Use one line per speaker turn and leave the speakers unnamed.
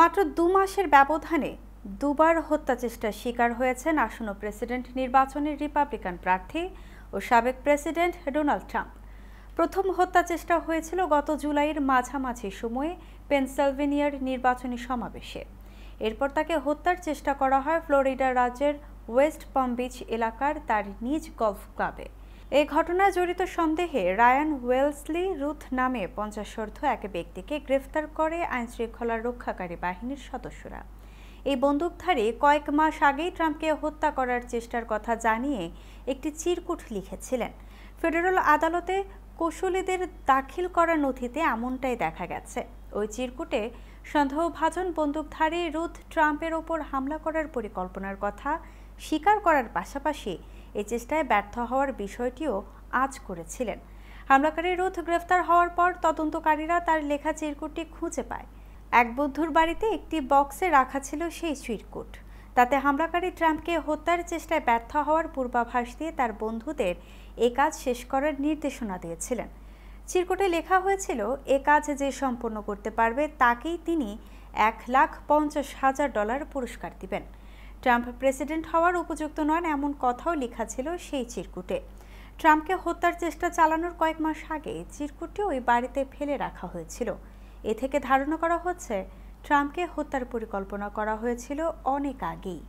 মাত্র দু মাসের ব্যবধানে দুবার হত্যাচেষ্টার শিকার হয়েছেন আসন্ন প্রেসিডেন্ট নির্বাচনের রিপাবলিকান প্রার্থী ও সাবেক প্রেসিডেন্ট ডোনাল্ড ট্রাম্প প্রথম হত্যা চেষ্টা হয়েছিল গত জুলাইয়ের মাঝামাঝি সময়ে পেনসেলভেনিয়ার নির্বাচনী সমাবেশে এরপর তাকে হত্যার চেষ্টা করা হয় ফ্লোরিডা রাজ্যের ওয়েস্ট পম্বিচ এলাকার তার নিজ গল্ফ ক্লাবে এই ঘটনায় জড়িত সন্দেহে রায়ান ওয়েলসলি রুথ নামে পঞ্চাশর্ধ এক ব্যক্তিকে গ্রেফতার করে আইনশৃঙ্খলা রক্ষাকারী বাহিনীর সদস্যরা এই বন্দুকধারী কয়েক মাস আগেই ট্রাম্পকে হত্যা করার চেষ্টার কথা জানিয়ে একটি চিরকুট লিখেছিলেন ফেডারেল আদালতে কৌশলীদের দাখিল করা নথিতে এমনটাই দেখা গেছে ওই চিরকুটে সন্দেহভাজন বন্দুকধারী রুথ ট্রাম্পের ওপর হামলা করার পরিকল্পনার কথা স্বীকার করার পাশাপাশি এই চেষ্টায় ব্যর্থ হওয়ার বিষয়টিও আজ করেছিলেন হামলাকারী রুথ গ্রেফতার হওয়ার পর তদন্তকারীরা তার লেখা চিরকুটটি খুঁজে পায় এক বন্ধুর বাড়িতে একটি বক্সে রাখা ছিল সেই চিরকুট তাতে হামলাকারী ট্রাম্পকে হত্যার চেষ্টায় ব্যর্থ হওয়ার পূর্বাভাস দিয়ে তার বন্ধুদের এ কাজ শেষ করার নির্দেশনা দিয়েছিলেন চিরকুটে লেখা হয়েছিল এ কাজ যে সম্পন্ন করতে পারবে তাকেই তিনি এক লাখ পঞ্চাশ হাজার ডলার পুরস্কার দিবেন ট্রাম্প প্রেসিডেন্ট হওয়ার উপযুক্ত নন এমন কথাও লেখা ছিল সেই চিরকুটে ট্রাম্পকে হত্যার চেষ্টা চালানোর কয়েক মাস আগে চিরকুটটি ওই বাড়িতে ফেলে রাখা হয়েছিল এ থেকে ধারণা করা হচ্ছে ট্রাম্পকে হত্যার পরিকল্পনা করা হয়েছিল অনেক আগেই